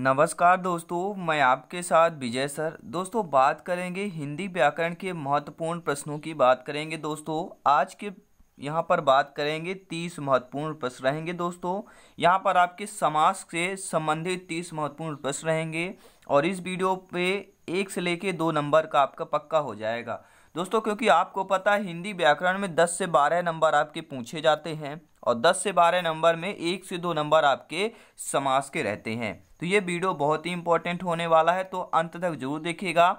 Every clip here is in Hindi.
नमस्कार दोस्तों मैं आपके साथ विजय सर दोस्तों बात करेंगे हिंदी व्याकरण के महत्वपूर्ण प्रश्नों की बात करेंगे दोस्तों आज के यहाँ पर बात करेंगे तीस महत्वपूर्ण प्रश्न रहेंगे दोस्तों यहाँ पर आपके समाज से संबंधित तीस महत्वपूर्ण प्रश्न रहेंगे और इस वीडियो पे एक से लेके दो नंबर का आपका पक्का हो जाएगा दोस्तों क्योंकि आपको पता है हिंदी व्याकरण में 10 से 12 नंबर आपके पूछे जाते हैं और 10 से 12 नंबर में एक से दो नंबर आपके समास के रहते हैं तो ये वीडियो बहुत ही इंपॉर्टेंट होने वाला है तो अंत तक जरूर देखिएगा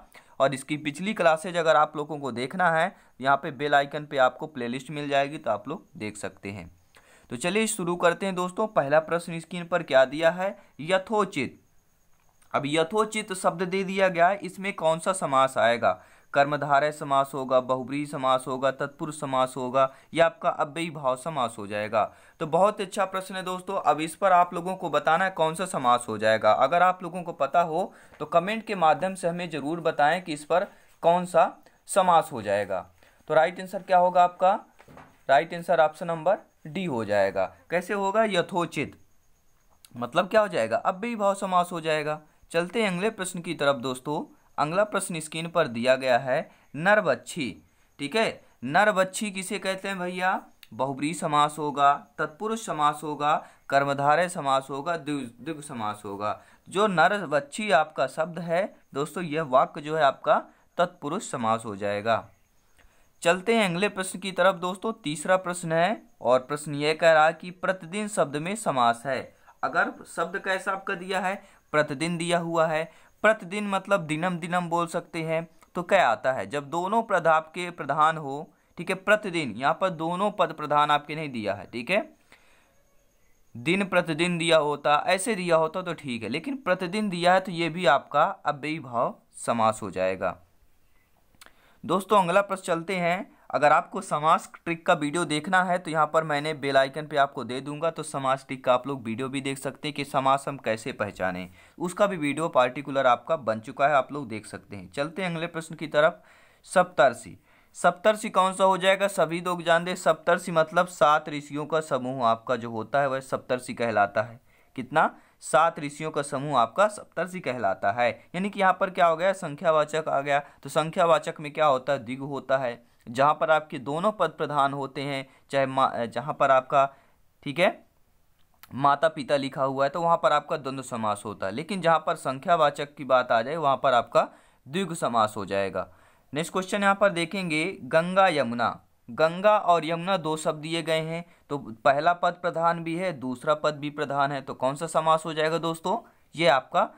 और इसकी पिछली क्लासेज अगर आप लोगों को देखना है यहाँ पे बेल आइकन पे आपको प्लेलिस्ट मिल जाएगी तो आप लोग देख सकते हैं तो चलिए शुरू करते हैं दोस्तों पहला प्रश्न स्क्रीन पर क्या दिया है यथोचित अब यथोचित शब्द दे दिया गया है इसमें कौन सा समास आएगा कर्मधारय समास होगा बहुब्री समास होगा तत्पुरुष समास होगा या आपका अव्ययी भाव समास हो जाएगा तो बहुत अच्छा प्रश्न है दोस्तों अब इस पर आप लोगों को बताना है कौन सा समास हो जाएगा अगर आप लोगों को पता हो तो कमेंट के माध्यम से हमें ज़रूर बताएं कि इस पर कौन सा समास हो जाएगा तो राइट आंसर क्या होगा आपका right answer option number D हो जाएगा कैसे होगा यथोचित मतलब क्या हो जाएगा अब भी भाव समास हो जाएगा चलते हैं अगले प्रश्न की तरफ दोस्तों अगला प्रश्न स्क्रीन पर दिया गया है नरबच्छी ठीक है नरबच्छी किसे कहते हैं भैया बहुब्री समास होगा तत्पुरुष समास होगा कर्मधारय समास होगा दिव्य समास होगा जो नरबच्छी आपका शब्द है दोस्तों यह वाक्य जो है आपका तत्पुरुष समास हो जाएगा चलते हैं अगले प्रश्न की तरफ दोस्तों तीसरा प्रश्न है और प्रश्न यह कह रहा कि प्रतिदिन शब्द में समास है अगर शब्द कैसा आपका दिया है प्रतिदिन दिया हुआ है प्रतिदिन मतलब दिनम दिनम बोल सकते हैं तो क्या आता है जब दोनों पद आपके प्रधान हो ठीक है प्रतिदिन यहाँ पर दोनों पद प्रधान आपके नहीं दिया है ठीक है दिन प्रतिदिन दिया होता ऐसे दिया होता तो ठीक है लेकिन प्रतिदिन दिया है तो ये भी आपका अव्ययी भाव समास हो जाएगा दोस्तों अगला प्रश्न चलते हैं अगर आपको समास ट्रिक का वीडियो देखना है तो यहाँ पर मैंने बेल आइकन पे आपको दे दूंगा तो समास ट्रिक का आप लोग वीडियो भी देख सकते हैं कि समास हम कैसे पहचानें उसका भी वीडियो पार्टिकुलर आपका बन चुका है आप लोग देख सकते हैं चलते हैं अगले प्रश्न की तरफ सप्तर्षि सप्तर्षि कौन सा हो जाएगा सभी लोग जान दे सप्तर्षि मतलब सात ऋषियों का समूह आपका जो होता है वह सप्तर्षि कहलाता है कितना सात ऋषियों का समूह आपका सप्तर्षि कहलाता है यानी कि यहाँ पर क्या हो गया संख्यावाचक आ गया तो संख्यावाचक में क्या होता है दिग होता है जहाँ पर आपके दोनों पद प्रधान होते हैं चाहे जहाँ पर आपका ठीक है माता पिता लिखा हुआ है तो वहाँ पर आपका द्वंद्व समास होता है लेकिन जहाँ पर संख्यावाचक की बात आ जाए वहाँ पर आपका द्विग समास हो जाएगा नेक्स्ट क्वेश्चन यहाँ पर देखेंगे गंगा यमुना गंगा और यमुना दो शब्द दिए गए हैं तो पहला पद प्रधान भी है दूसरा पद भी प्रधान है तो कौन सा समास हो जाएगा दोस्तों ये आपका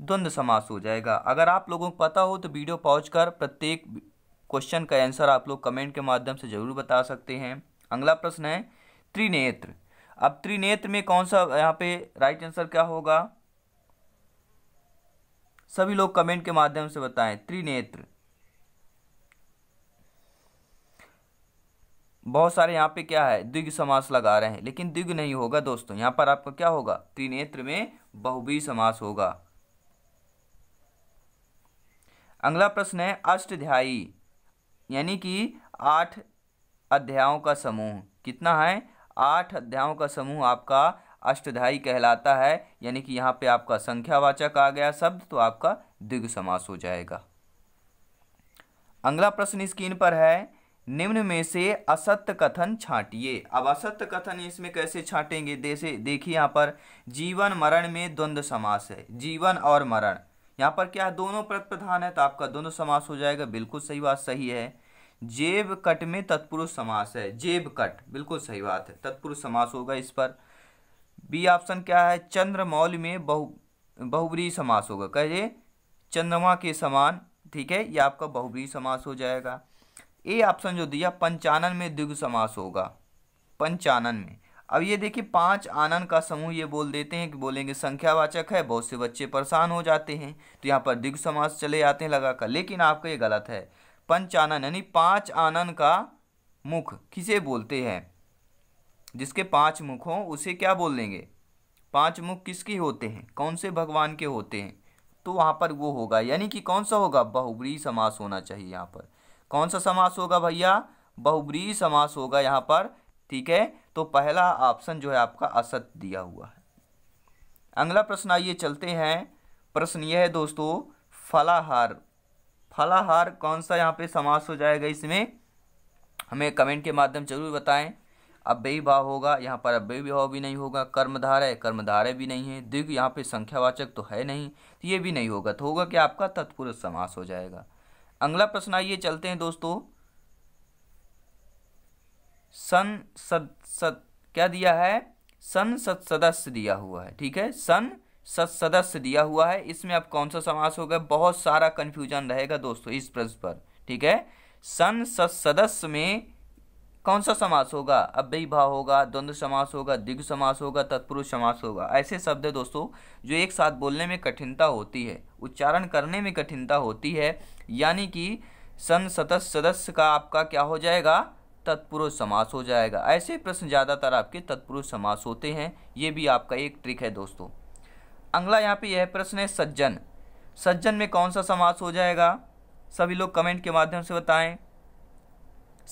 द्वंद्व समास हो जाएगा अगर आप लोगों को पता हो तो वीडियो पहुँच कर प्रत्येक क्वेश्चन का आंसर आप लोग कमेंट के माध्यम से जरूर बता सकते हैं अगला प्रश्न है त्रिनेत्र अब त्रिनेत्र में कौन सा यहाँ पे राइट आंसर क्या होगा सभी लोग कमेंट के माध्यम से बताएं त्रिनेत्र बहुत सारे यहाँ पे क्या है द्विग समास लगा रहे हैं लेकिन द्विग नहीं होगा दोस्तों यहाँ पर आपका क्या होगा त्रिनेत्र में बहुबी समास होगा अगला प्रश्न है अष्टध्यायी यानी कि आठ अध्यायों का समूह कितना है आठ अध्यायों का समूह आपका अष्टध्यायी कहलाता है यानी कि यहाँ पे आपका संख्यावाचक आ गया शब्द तो आपका द्विग समास हो जाएगा अगला प्रश्न स्क्रीन पर है निम्न में से असत्य कथन छाटिए अब असत्य कथन इसमें कैसे छाटेंगे जैसे देखिए यहाँ पर जीवन मरण में द्वंद्व समास है जीवन और मरण यहाँ पर क्या है दोनों प्रत प्रधान है तो आपका दोनों समास हो जाएगा बिल्कुल सही बात सही है जेब कट में तत्पुरुष समास है जेब कट बिल्कुल सही बात है तत्पुरुष समास होगा इस पर बी ऑप्शन क्या है चंद्रमौल में बहु बहुबरी समास होगा कहे चंद्रमा के समान ठीक है ये आपका बहुबरी समास हो जाएगा ए ऑप्शन जो दिया पंचानन में द्विग समास होगा पंचानन में अब ये देखिए पांच आनन का समूह ये बोल देते हैं कि बोलेंगे संख्यावाचक है बहुत से बच्चे परेशान हो जाते हैं तो यहाँ पर दिग्ग समास चले आते हैं लगा कर लेकिन आपका ये गलत है पंच आनन यानी पांच आनन का मुख किसे बोलते हैं जिसके पांच मुख हों उसे क्या बोल देंगे पांच मुख किसके होते हैं कौन से भगवान के होते हैं तो वहाँ पर वो होगा यानी कि कौन सा होगा बहुब्री समास होना चाहिए यहाँ पर कौन सा समास होगा भैया बहुब्री समास होगा यहाँ पर ठीक है तो पहला ऑप्शन जो है आपका असत दिया हुआ है अगला प्रश्न आइए चलते हैं प्रश्न यह है दोस्तों फलाहार फलाहार कौन सा यहाँ पे समास हो जाएगा इसमें हमें कमेंट के माध्यम जरूर बताएं बेई भाव होगा यहाँ पर अब भाव भी नहीं होगा कर्मधार है कर्मधारय भी नहीं है दिग यहाँ पे संख्यावाचक तो है नहीं तो ये भी नहीं होगा तो होगा कि आपका तत्पुरुष समास हो जाएगा अगला प्रश्न आइए चलते हैं दोस्तों सन सद क्या दिया है संसद सदस्य दिया हुआ है ठीक है सन सद सदस्य दिया हुआ है इसमें अब कौन सा समास होगा बहुत सारा कन्फ्यूजन रहेगा दोस्तों इस प्रश्न पर ठीक है सन सत सदस्य में कौन सा समास होगा भाव होगा द्वंद्व समास होगा दिग्ध समास होगा तत्पुरुष समास होगा ऐसे शब्द है दोस्तों जो एक साथ बोलने में कठिनता होती है उच्चारण करने में कठिनता होती है यानी कि सन सदस्य सदस्य का आपका क्या हो जाएगा तत्पुरुष समास हो जाएगा ऐसे प्रश्न ज़्यादातर आपके तत्पुरुष समास होते हैं ये भी आपका एक ट्रिक है दोस्तों अगला यहाँ पे यह प्रश्न है सज्जन सज्जन में कौन सा समास हो जाएगा सभी लोग कमेंट के माध्यम से बताएं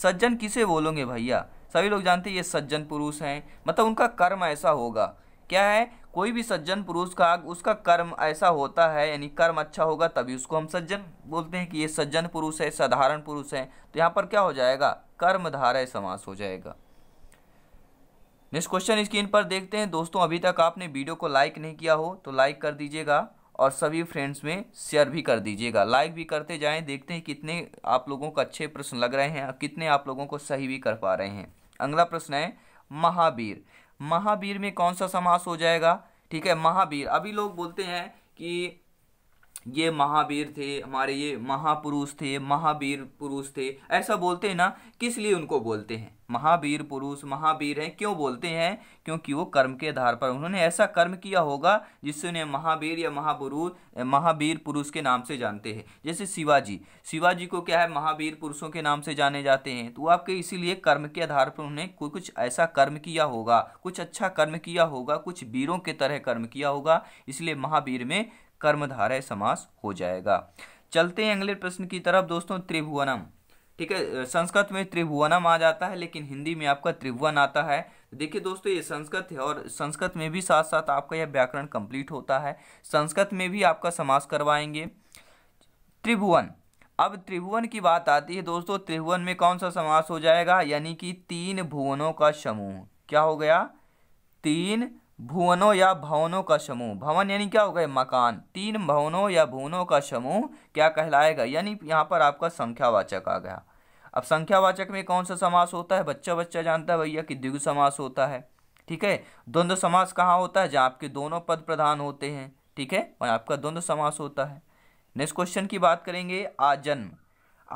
सज्जन किसे बोलोगे भैया सभी लोग जानते हैं ये सज्जन पुरुष हैं मतलब उनका कर्म ऐसा होगा क्या है कोई भी सज्जन पुरुष का उसका कर्म ऐसा होता है यानी कर्म अच्छा होगा तभी उसको हम सज्जन बोलते हैं कि ये सज्जन पुरुष है साधारण पुरुष है तो यहाँ पर क्या हो जाएगा कर्मधारय समास हो जाएगा नेक्स्ट क्वेश्चन स्क्रीन पर देखते हैं दोस्तों अभी तक आपने वीडियो को लाइक नहीं किया हो तो लाइक कर दीजिएगा और सभी फ्रेंड्स में शेयर भी कर दीजिएगा लाइक भी करते जाएं देखते हैं कितने आप लोगों को अच्छे प्रश्न लग रहे हैं कितने आप लोगों को सही भी कर पा रहे हैं अगला प्रश्न है महावीर महावीर में कौन सा समास हो जाएगा ठीक है महावीर अभी लोग बोलते हैं कि ये महावीर थे हमारे ये महापुरुष थे महावीर पुरुष थे ऐसा बोलते हैं ना किस लिए उनको बोलते हैं महावीर पुरुष महावीर हैं क्यों बोलते हैं क्योंकि वो कर्म के आधार पर उन्होंने ऐसा कर्म किया होगा जिससे उन्हें महावीर या महापुरुष महावीर पुरुष के नाम से जानते हैं जैसे शिवाजी शिवाजी को क्या है महावीर पुरुषों के नाम से जाने जाते हैं तो आपके इसीलिए कर्म के आधार पर उन्हें कुछ ऐसा कर्म किया होगा कुछ अच्छा कर्म किया होगा कुछ वीरों के तरह कर्म किया होगा इसलिए महावीर में कर्मधारय समास हो जाएगा चलते हैं अगले प्रश्न की तरफ दोस्तों त्रिभुवनम ठीक है संस्कृत में त्रिभुवनम आ जाता है लेकिन हिंदी में आपका त्रिभुवन आता है देखिए दोस्तों ये संस्कृत है और संस्कृत में भी साथ साथ आपका यह व्याकरण कंप्लीट होता है संस्कृत में भी आपका समास करवाएंगे त्रिभुवन अब त्रिभुवन की बात आती है दोस्तों त्रिभुवन में कौन सा समास हो जाएगा यानी कि तीन भुवनों का समूह क्या हो गया तीन भुवनों या भवनों का समूह भवन यानी क्या हो गए मकान तीन भवनों या भुवनों का समूह क्या कहलाएगा यानी यहाँ पर आपका संख्यावाचक आ गया अब संख्यावाचक में कौन सा समास होता है बच्चा बच्चा जानता है भैया कि द्विगु समास होता है ठीक है द्वंद्व समास कहाँ होता है जहाँ आपके दोनों पद प्रधान होते हैं ठीक है वहाँ आपका द्वंद्व समास होता है नेक्स्ट क्वेश्चन की बात करेंगे आजन्म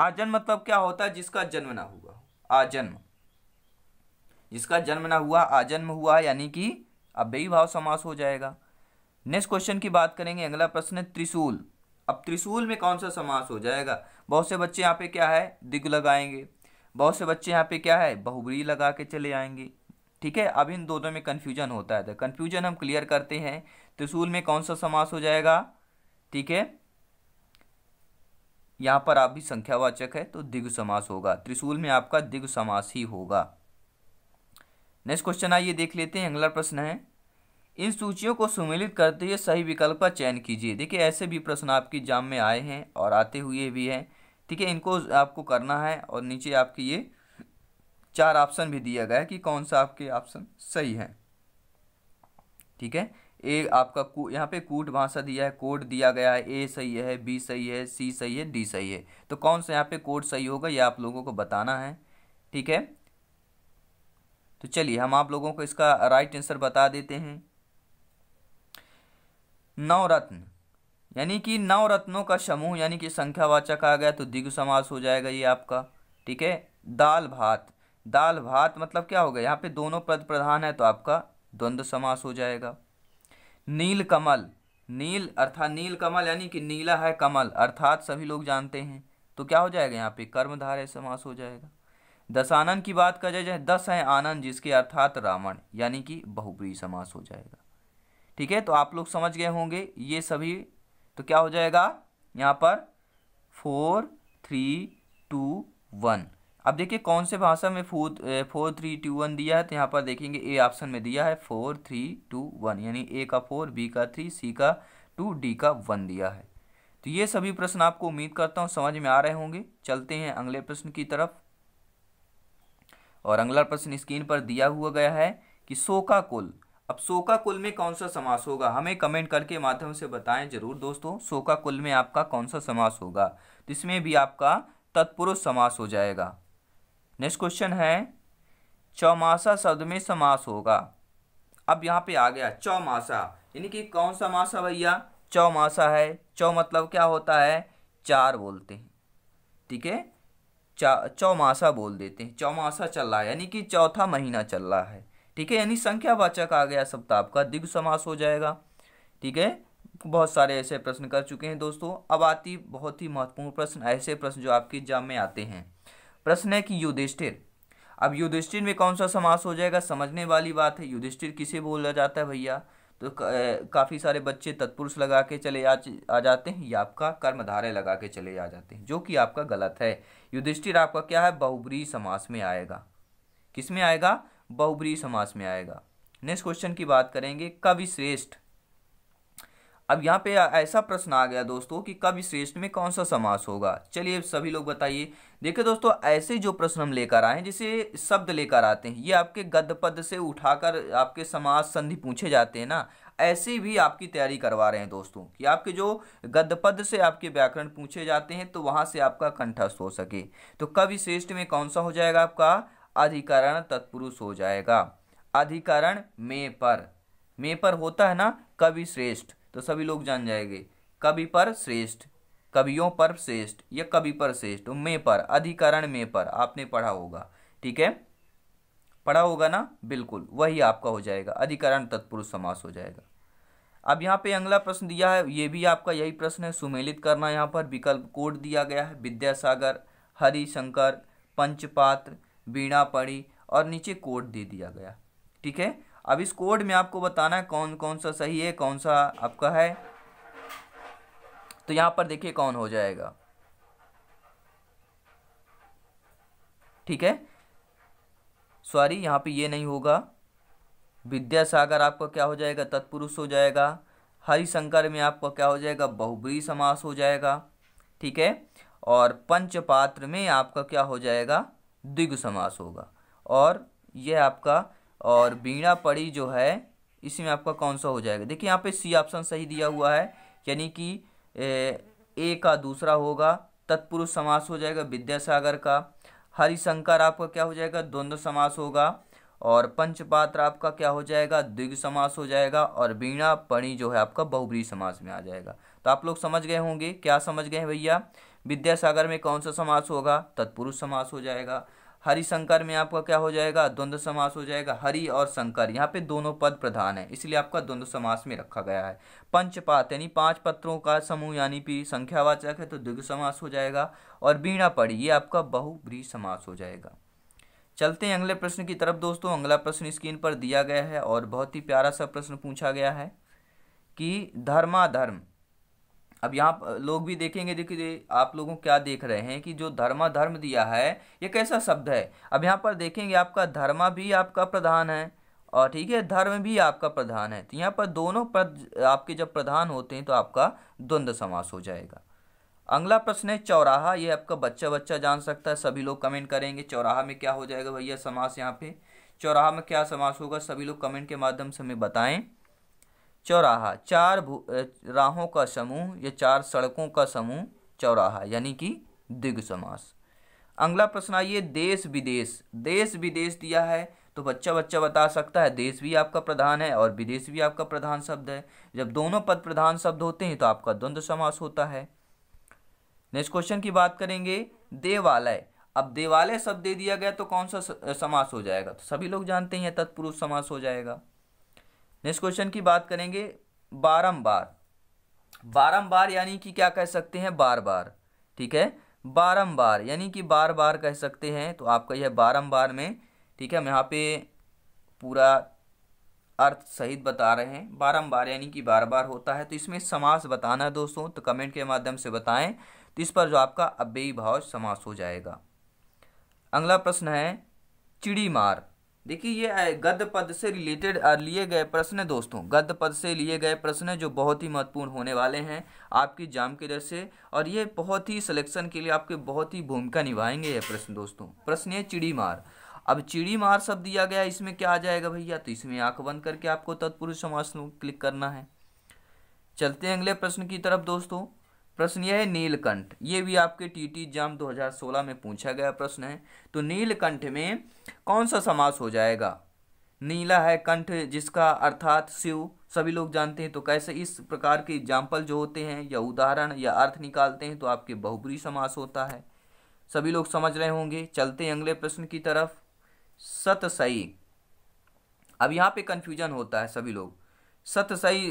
आजन्म मतलब क्या होता है जिसका जन्म ना हुआ आजन्म जिसका जन्म ना हुआ आजन्म हुआ यानी कि अव्ययी भाव समास हो जाएगा नेक्स्ट क्वेश्चन की बात करेंगे अगला प्रश्न है त्रिशूल अब त्रिशूल में कौन सा समास हो जाएगा बहुत से बच्चे यहाँ पे क्या है दिग लगाएंगे बहुत से बच्चे यहाँ पे क्या है बहुबरी लगा के चले आएंगे ठीक है अब इन दोनों में कन्फ्यूजन होता है तो कन्फ्यूजन हम क्लियर करते हैं त्रिशूल में कौन सा समास हो जाएगा ठीक है यहाँ पर आप भी संख्यावाचक है तो दिग समास होगा त्रिशूल में आपका दिग समास ही होगा नेक्स्ट क्वेश्चन आइए देख लेते हैं अगला प्रश्न है इन सूचियों को सुमिलित करते हुए सही विकल्प का चयन कीजिए देखिए ऐसे भी प्रश्न आपके एग्जाम में आए हैं और आते हुए भी हैं ठीक है इनको आपको करना है और नीचे आपके ये चार ऑप्शन भी दिया गया है कि कौन सा आपके ऑप्शन सही है ठीक है ए आपका कू यहाँ पे कूट भाषा दिया है कोड दिया गया है ए सही है बी सही है सी सही है डी सही है तो कौन सा यहाँ पे कोड सही होगा ये आप लोगों को बताना है ठीक है तो चलिए हम आप लोगों को इसका राइट आंसर बता देते हैं नवरत्न यानी कि नौ रत्नों का समूह यानी कि संख्यावाचक आ गया तो दिग समास हो जाएगा ये आपका ठीक है दाल भात दाल भात मतलब क्या हो गया यहाँ पे दोनों पद प्रधान है तो आपका द्वंद्व समास हो जाएगा नील कमल नील अर्थात नील कमल यानी कि नीला है कमल अर्थात सभी लोग जानते हैं तो क्या हो जाएगा यहाँ पे कर्मधारय समास हो जाएगा दशानन की बात कर जाए दस है आनंद जिसके अर्थात रावण यानी कि बहुप्रिय समास हो जाएगा ठीक है तो आप लोग समझ गए होंगे ये सभी तो क्या हो जाएगा यहाँ पर फोर थ्री टू वन अब देखिए कौन से भाषा में four four three two one दिया है तो यहाँ पर देखेंगे ए ऑप्शन में दिया है फोर थ्री टू वन यानी ए का फोर बी का थ्री सी का टू डी का वन दिया है तो ये सभी प्रश्न आपको उम्मीद करता हूँ समझ में आ रहे होंगे चलते हैं अगले प्रश्न की तरफ और अगला प्रश्न स्क्रीन पर दिया हुआ गया है कि सोका कुल अब सोका कुल में कौन सा समास होगा हमें कमेंट करके माध्यम से बताएं जरूर दोस्तों सोका कुल में आपका कौन सा समास होगा तो इसमें भी आपका तत्पुरुष समास हो जाएगा नेक्स्ट क्वेश्चन है चौमासा शब्द में समास होगा अब यहाँ पे आ गया चौमासा यानी कि कौन सा मास है भैया चौमासा है चौ मतलब क्या होता है चार बोलते हैं ठीक है चौमासा बोल देते हैं चौमासा चल रहा है यानी कि चौथा महीना चल रहा है ठीक है यानी संख्यावाचक आ गया सप्ताह तो का दिग्व समास हो जाएगा ठीक है बहुत सारे ऐसे प्रश्न कर चुके हैं दोस्तों अब आती बहुत ही महत्वपूर्ण प्रश्न ऐसे प्रश्न जो आपके एग्जाम में आते हैं प्रश्न है कि युधिष्ठिर अब युधिष्ठिर में कौन सा समास हो जाएगा समझने वाली बात है युधिष्ठिर किसे बोला जाता है भैया तो काफ़ी सारे बच्चे तत्पुरुष लगा के चले आ, आ जाते हैं या आपका कर्मधारय लगा के चले आ जाते हैं जो कि आपका गलत है युधिष्ठिर आपका क्या है बहुब्री समास में आएगा किस में आएगा बहुब्री समास में आएगा नेक्स्ट क्वेश्चन की बात करेंगे कवि श्रेष्ठ अब यहाँ पे ऐसा प्रश्न आ गया दोस्तों कि कवि श्रेष्ठ में कौन सा समास होगा चलिए सभी लोग बताइए देखिए दोस्तों ऐसे जो प्रश्न हम लेकर आए हैं जिसे शब्द लेकर आते हैं ये आपके गद्य पद से उठाकर आपके समास संधि पूछे जाते हैं ना ऐसे भी आपकी तैयारी करवा रहे हैं दोस्तों कि आपके जो गद्य पद से आपके व्याकरण पूछे जाते हैं तो वहाँ से आपका कंठस्थ हो सके तो कवि श्रेष्ठ में कौन सा हो जाएगा आपका अधिकरण तत्पुरुष हो जाएगा अधिकरण में पर में पर होता है ना कवि श्रेष्ठ तो सभी लोग जान जाएंगे कवि पर श्रेष्ठ कवियों पर श्रेष्ठ या कवि पर श्रेष्ठ तो में पर अधिकरण में पर आपने पढ़ा होगा ठीक है पढ़ा होगा ना बिल्कुल वही आपका हो जाएगा अधिकरण तत्पुरुष समास हो जाएगा अब यहाँ पे अगला प्रश्न दिया है ये भी आपका यही प्रश्न है सुमेलित करना यहाँ पर विकल्प कोड दिया गया है विद्यासागर हरिशंकर पंचपात्र वीणा पड़ी और नीचे कोड दे दिया गया ठीक है अब इस कोड में आपको बताना है कौन कौन सा सही है कौन सा आपका है तो यहाँ पर देखिए कौन हो जाएगा ठीक है सॉरी यहाँ पे ये नहीं होगा विद्यासागर आपका क्या हो जाएगा तत्पुरुष हो जाएगा हरिशंकर में आपका क्या हो जाएगा बहुब्री समास हो जाएगा ठीक है और पंचपात्र में आपका क्या हो जाएगा द्विग समास होगा और यह आपका और बीड़ा पड़ी जो है इसी में आपका कौन सा हो जाएगा देखिए यहाँ पे सी ऑप्शन सही दिया हुआ है यानी कि ए का दूसरा होगा तत्पुरुष समास हो जाएगा विद्यासागर का हरिशंकर आपका क्या हो जाएगा द्वंद्व समास होगा और पंचपात्र आपका क्या हो जाएगा द्विग समास हो जाएगा और बीणा पणी जो है आपका बहुब्री समास में आ जाएगा तो आप लोग समझ गए होंगे क्या समझ गए भैया विद्यासागर में कौन सा समास होगा तत्पुरुष समास हो जाएगा हरिशंकर में आपका क्या हो जाएगा द्वंद्व समास हो जाएगा हरि और शंकर यहाँ पे दोनों पद प्रधान है इसलिए आपका द्वंद्व समास में रखा गया है पंचपात यानी पांच पत्रों का समूह यानी कि संख्यावाचक है तो द्विग समास हो जाएगा और बीणा पड़ी ये आपका बहुब्री समास हो जाएगा चलते हैं अगले प्रश्न की तरफ दोस्तों अगला प्रश्न स्क्रीन पर दिया गया है और बहुत ही प्यारा सा प्रश्न पूछा गया है कि धर्माधर्म अब यहाँ लोग भी देखेंगे देखिए आप लोगों क्या देख रहे हैं कि जो धर्मा धर्म दिया है ये कैसा शब्द है अब यहाँ पर देखेंगे आपका धर्मा भी आपका प्रधान है और ठीक है धर्म भी आपका प्रधान है तो यहाँ पर दोनों पद आपके जब प्रधान होते हैं तो आपका द्वंद्व समास हो जाएगा अगला प्रश्न है चौराहा ये आपका बच्चा बच्चा जान सकता है सभी लोग कमेंट करेंगे चौराहा में क्या हो जाएगा भैया समास यहाँ पे चौराहा में क्या समास होगा सभी लोग कमेंट के माध्यम से हमें बताएं चौराहा चार राहों का समूह या चार सड़कों का समूह चौराहा यानी कि दिग समास अगला प्रश्न आइए देश विदेश देश विदेश दिया है तो बच्चा बच्चा बता सकता है देश भी आपका प्रधान है और विदेश भी आपका प्रधान शब्द है जब दोनों पद प्रधान शब्द होते हैं तो आपका द्वंद्व समास होता है नेक्स्ट क्वेश्चन की बात करेंगे देवालय अब देवालय शब्द दे दिया गया तो कौन सा समास हो जाएगा तो सभी लोग जानते हैं तत्पुरुष समास हो जाएगा नेक्स्ट क्वेश्चन की बात करेंगे बारंबार बारंबार यानी कि क्या कह सकते हैं बार बार ठीक है बारंबार यानी कि बार बार कह सकते हैं तो आपका यह बारंबार में ठीक है हम यहाँ पे पूरा अर्थ सहित बता रहे हैं बारंबार यानी कि बार बार होता है तो इसमें समास बताना है दोस्तों तो कमेंट के माध्यम से बताएं तो इस पर जो आपका अव्ययी भाव समास हो जाएगा अगला प्रश्न है चिड़ी मार देखिए ये गद्य पद से रिलेटेड लिए गए प्रश्न दोस्तों गद्य पद से लिए गए प्रश्न जो बहुत ही महत्वपूर्ण होने वाले हैं आपकी जाम की जैसे से और ये बहुत ही सिलेक्शन के लिए आपके बहुत ही भूमिका निभाएंगे ये प्रश्न दोस्तों प्रश्न है चिड़ी मार अब चिड़ी मार शब्द दिया गया इसमें क्या आ जाएगा भैया तो इसमें आंख बंद करके आपको तत्पुरुष समास क्लिक करना है चलते हैं अगले प्रश्न की तरफ दोस्तों प्रश्न यह है नीलकंठ ये भी आपके टीटी एग्जाम 2016 में पूछा गया प्रश्न है तो नीलकंठ में कौन सा समास हो जाएगा नीला है कंठ जिसका अर्थात शिव सभी लोग जानते हैं तो कैसे इस प्रकार के एग्जाम्पल जो होते हैं या उदाहरण या अर्थ निकालते हैं तो आपके बहुबरी समास होता है सभी लोग समझ रहे होंगे चलते हैं अगले प्रश्न की तरफ सत सही अब यहाँ पे कन्फ्यूजन होता है सभी लोग सत सही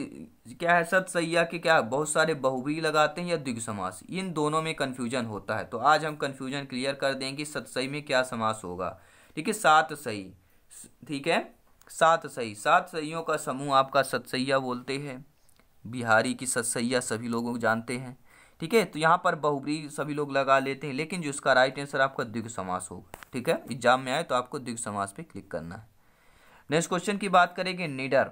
क्या है सत सैया के क्या बहुत सारे बहुवी लगाते हैं या द्विग समास इन दोनों में कन्फ्यूजन होता है तो आज हम कन्फ्यूजन क्लियर कर दें कि सतसई में क्या समास होगा ठीक है सात सही ठीक है सात सही सात सहियों का समूह आपका सतसैया बोलते हैं बिहारी की सतसैया सभी लोगों को जानते हैं ठीक है तो यहाँ पर बहुबरी सभी लोग लगा लेते हैं लेकिन जो इसका राइट आंसर आपका द्विग समास होगा ठीक है एग्जाम में आए तो आपको द्विग समास पे क्लिक करना है नेक्स्ट क्वेश्चन की बात करेंगे निडर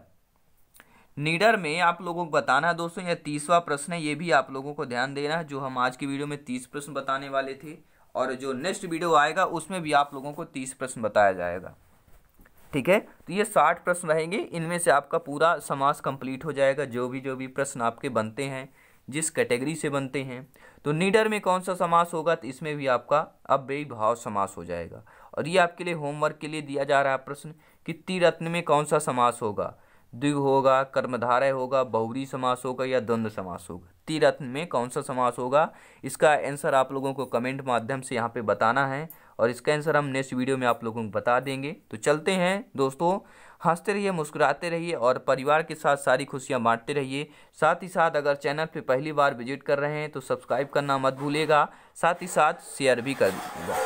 निडर में आप लोगों को बताना है दोस्तों यह तीसवा प्रश्न है ये भी आप लोगों को ध्यान देना है जो हम आज की वीडियो में तीस प्रश्न बताने वाले थे और जो नेक्स्ट वीडियो आएगा उसमें भी आप लोगों को तीस प्रश्न बताया जाएगा ठीक है तो ये साठ प्रश्न रहेंगे इनमें से आपका पूरा समास कंप्लीट हो जाएगा जो भी जो भी प्रश्न आपके बनते हैं जिस कैटेगरी से बनते हैं तो नीडर में कौन सा समास होगा तो इसमें भी आपका अव्ययी भाव समास हो जाएगा और ये आपके लिए होमवर्क के लिए दिया जा रहा है प्रश्न कि तीरत्न में कौन सा समास होगा द्विग होगा कर्मधारय होगा बहुरी समास होगा या द्वंद्व समास होगा तीरथ में कौन सा समास होगा इसका आंसर आप लोगों को कमेंट माध्यम से यहाँ पे बताना है और इसका आंसर हम नेक्स्ट वीडियो में आप लोगों को बता देंगे तो चलते हैं दोस्तों हंसते रहिए मुस्कुराते रहिए और परिवार के साथ सारी खुशियाँ बांटते रहिए साथ ही साथ अगर चैनल पर पहली बार विजिट कर रहे हैं तो सब्सक्राइब करना मत भूलेगा साथ ही साथ शेयर भी कर दीजिएगा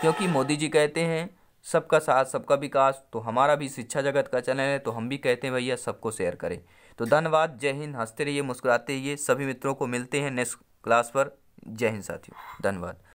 क्योंकि मोदी जी कहते हैं सबका साथ सबका विकास तो हमारा भी शिक्षा जगत का चैनल है तो हम भी कहते हैं भैया सबको शेयर करें तो धन्यवाद जय हिंद हंसते रहिए मुस्कुराते रहिए सभी मित्रों को मिलते हैं नेक्स्ट क्लास पर जय हिंद साथियों धन्यवाद